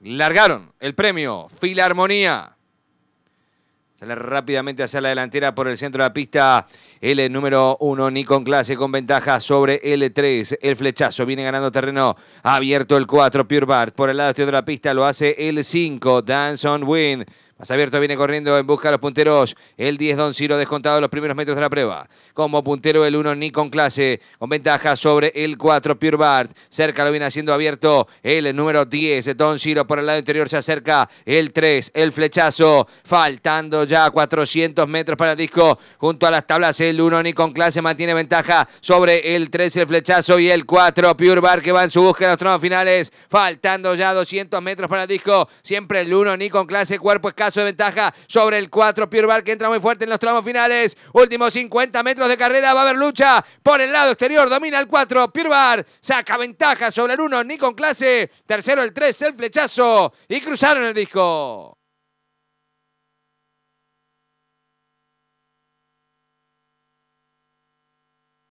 largaron el premio Filarmonía. Sale rápidamente hacia la delantera por el centro de la pista. El número uno, Nikon Clase, con ventaja sobre el 3. El flechazo viene ganando terreno. Abierto el 4, Pure Bart. Por el lado de la pista lo hace el 5, on Win. Más abierto viene corriendo en busca de los punteros. El 10 Don Ciro descontado los primeros metros de la prueba. Como puntero el 1 ni con clase. Con ventaja sobre el 4 Pure Bart. Cerca lo viene haciendo abierto el número 10 Don Ciro. Por el lado interior se acerca el 3. El flechazo. Faltando ya 400 metros para el disco. Junto a las tablas el 1 ni con clase mantiene ventaja sobre el 3 el flechazo y el 4 Pure Bart que va en su búsqueda de los tronos finales. Faltando ya 200 metros para el disco. Siempre el 1 ni con clase. Cuerpo escaso su de ventaja sobre el 4. Bar que entra muy fuerte en los tramos finales. Últimos 50 metros de carrera. Va a haber lucha por el lado exterior. Domina el 4. Bar saca ventaja sobre el 1. Ni con clase. Tercero el 3. El flechazo. Y cruzaron el disco.